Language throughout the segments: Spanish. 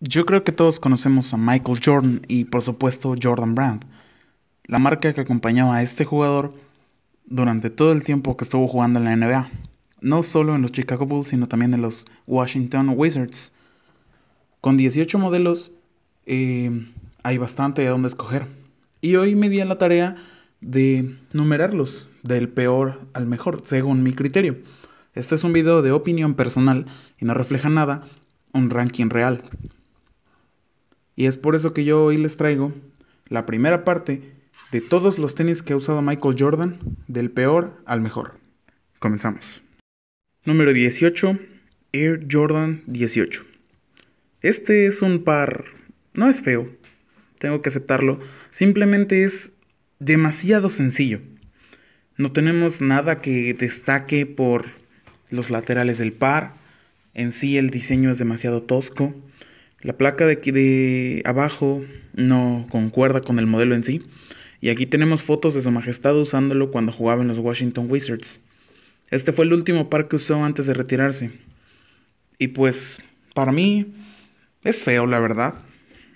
Yo creo que todos conocemos a Michael Jordan y por supuesto Jordan Brand, la marca que acompañaba a este jugador durante todo el tiempo que estuvo jugando en la NBA, no solo en los Chicago Bulls sino también en los Washington Wizards. Con 18 modelos eh, hay bastante de dónde escoger y hoy me di a la tarea de numerarlos del peor al mejor según mi criterio. Este es un video de opinión personal y no refleja nada un ranking real. Y es por eso que yo hoy les traigo la primera parte de todos los tenis que ha usado Michael Jordan, del peor al mejor. Comenzamos. Número 18, Air Jordan 18. Este es un par, no es feo, tengo que aceptarlo, simplemente es demasiado sencillo. No tenemos nada que destaque por los laterales del par, en sí el diseño es demasiado tosco, la placa de aquí de abajo no concuerda con el modelo en sí. Y aquí tenemos fotos de su majestad usándolo cuando jugaba en los Washington Wizards. Este fue el último par que usó antes de retirarse. Y pues, para mí, es feo, la verdad.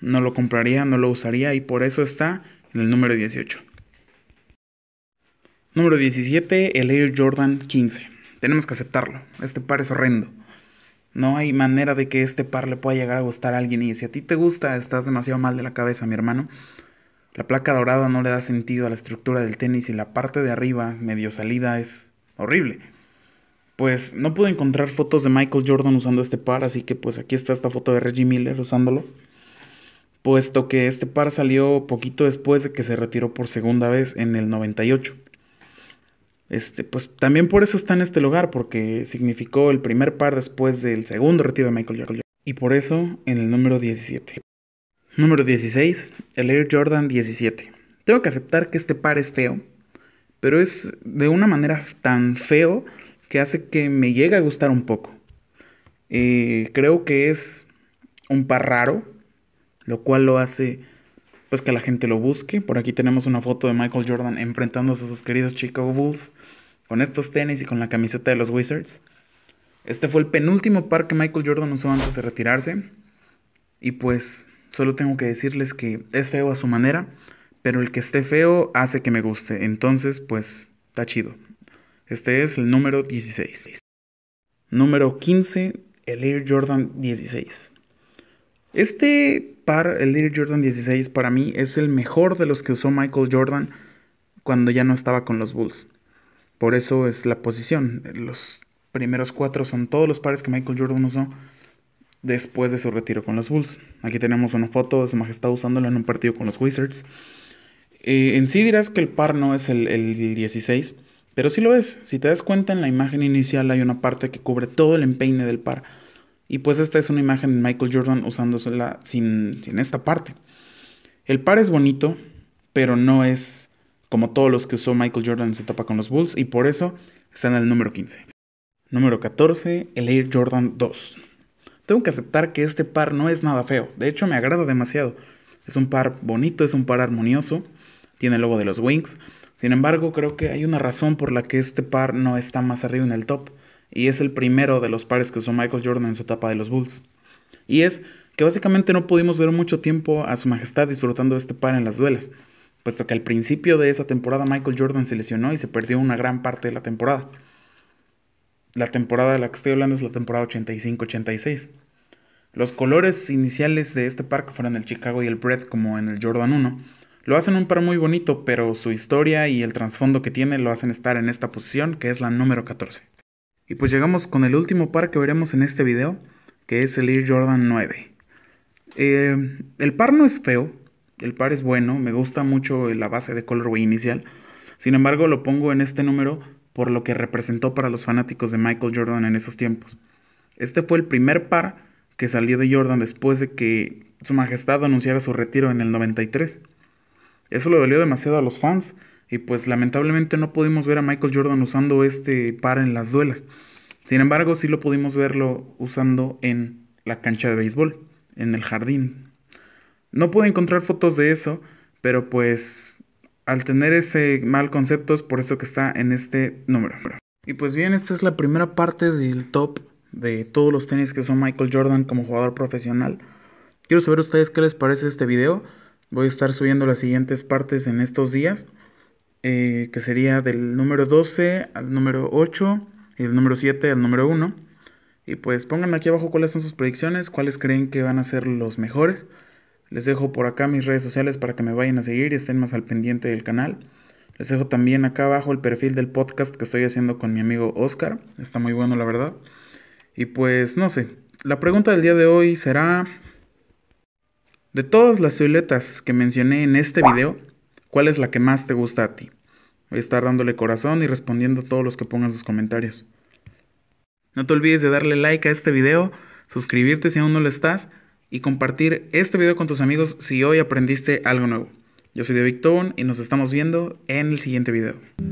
No lo compraría, no lo usaría y por eso está en el número 18. Número 17, el Air Jordan 15. Tenemos que aceptarlo. Este par es horrendo. No hay manera de que este par le pueda llegar a gustar a alguien. Y si a ti te gusta, estás demasiado mal de la cabeza, mi hermano. La placa dorada no le da sentido a la estructura del tenis y la parte de arriba, medio salida, es horrible. Pues no pude encontrar fotos de Michael Jordan usando este par, así que pues aquí está esta foto de Reggie Miller usándolo. Puesto que este par salió poquito después de que se retiró por segunda vez en el 98. Este, pues también por eso está en este lugar, porque significó el primer par después del segundo retiro de Michael Jordan. Y por eso en el número 17. Número 16, el Air Jordan 17. Tengo que aceptar que este par es feo, pero es de una manera tan feo que hace que me llegue a gustar un poco. Eh, creo que es un par raro, lo cual lo hace pues que la gente lo busque. Por aquí tenemos una foto de Michael Jordan enfrentándose a sus queridos Chicago Bulls con estos tenis y con la camiseta de los Wizards. Este fue el penúltimo par que Michael Jordan usó antes de retirarse. Y pues solo tengo que decirles que es feo a su manera, pero el que esté feo hace que me guste. Entonces, pues está chido. Este es el número 16. Número 15, el Air Jordan 16. Este par, el Little Jordan 16, para mí es el mejor de los que usó Michael Jordan cuando ya no estaba con los Bulls. Por eso es la posición. Los primeros cuatro son todos los pares que Michael Jordan usó después de su retiro con los Bulls. Aquí tenemos una foto de su majestad usándolo en un partido con los Wizards. Eh, en sí dirás que el par no es el, el 16, pero sí lo es. Si te das cuenta, en la imagen inicial hay una parte que cubre todo el empeine del par y pues esta es una imagen de Michael Jordan usándosela sin, esta parte. El par es bonito, pero no es como todos los que usó Michael Jordan en su etapa con los Bulls y por eso está en el número 15. Número 14, el Air Jordan 2. Tengo que aceptar que este par no es nada feo, de hecho me agrada demasiado. Es un par bonito, es un par armonioso, tiene el logo de los Wings. Sin embargo, creo que hay una razón por la que este par no está más arriba en el top y es el primero de los pares que usó Michael Jordan en su etapa de los Bulls. Y es que básicamente no pudimos ver mucho tiempo a su majestad disfrutando de este par en las duelas, puesto que al principio de esa temporada Michael Jordan se lesionó y se perdió una gran parte de la temporada. La temporada de la que estoy hablando es la temporada 85-86. Los colores iniciales de este par, que fueron el Chicago y el Bread, como en el Jordan 1, lo hacen un par muy bonito, pero su historia y el trasfondo que tiene lo hacen estar en esta posición, que es la número 14. Y pues llegamos con el último par que veremos en este video, que es el Air Jordan 9. Eh, el par no es feo, el par es bueno, me gusta mucho la base de colorway inicial. Sin embargo, lo pongo en este número por lo que representó para los fanáticos de Michael Jordan en esos tiempos. Este fue el primer par que salió de Jordan después de que Su Majestad anunciara su retiro en el 93. Eso le dolió demasiado a los fans, y pues lamentablemente no pudimos ver a Michael Jordan usando este par en las duelas. Sin embargo, sí lo pudimos verlo usando en la cancha de béisbol, en el jardín. No pude encontrar fotos de eso, pero pues al tener ese mal concepto es por eso que está en este número. Y pues bien, esta es la primera parte del top de todos los tenis que son Michael Jordan como jugador profesional. Quiero saber a ustedes qué les parece este video. Voy a estar subiendo las siguientes partes en estos días. Eh, que sería del número 12 al número 8 y del número 7 al número 1. Y pues pónganme aquí abajo cuáles son sus predicciones, cuáles creen que van a ser los mejores. Les dejo por acá mis redes sociales para que me vayan a seguir y estén más al pendiente del canal. Les dejo también acá abajo el perfil del podcast que estoy haciendo con mi amigo Oscar. Está muy bueno, la verdad. Y pues no sé, la pregunta del día de hoy será... De todas las siluetas que mencioné en este video, ¿Cuál es la que más te gusta a ti? Voy a estar dándole corazón y respondiendo a todos los que pongan sus comentarios. No te olvides de darle like a este video, suscribirte si aún no lo estás y compartir este video con tus amigos si hoy aprendiste algo nuevo. Yo soy David Tobon y nos estamos viendo en el siguiente video.